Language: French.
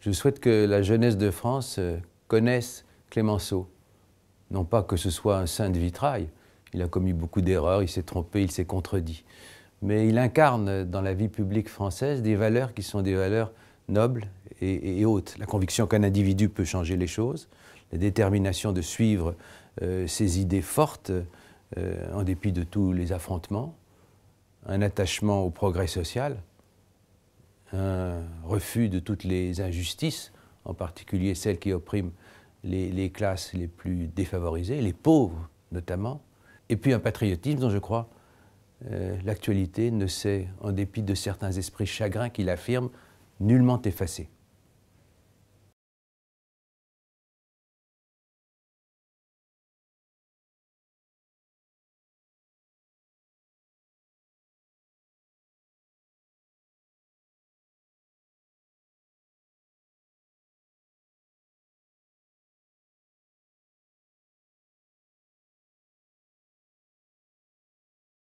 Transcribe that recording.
Je souhaite que la jeunesse de France euh, connaisse Clémenceau. Non pas que ce soit un saint de vitrail, il a commis beaucoup d'erreurs, il s'est trompé, il s'est contredit. Mais il incarne dans la vie publique française des valeurs qui sont des valeurs nobles et, hautes. La conviction qu'un individu peut changer les choses, la détermination de suivre euh, ses idées fortes euh, en dépit de tous les affrontements, un attachement au progrès social, refus de toutes les injustices, en particulier celles qui oppriment les, classes les plus défavorisées, les pauvres notamment, et puis un patriotisme dont je crois euh, l'actualité ne s'est, en dépit de certains esprits chagrins qui affirme, nullement effacé.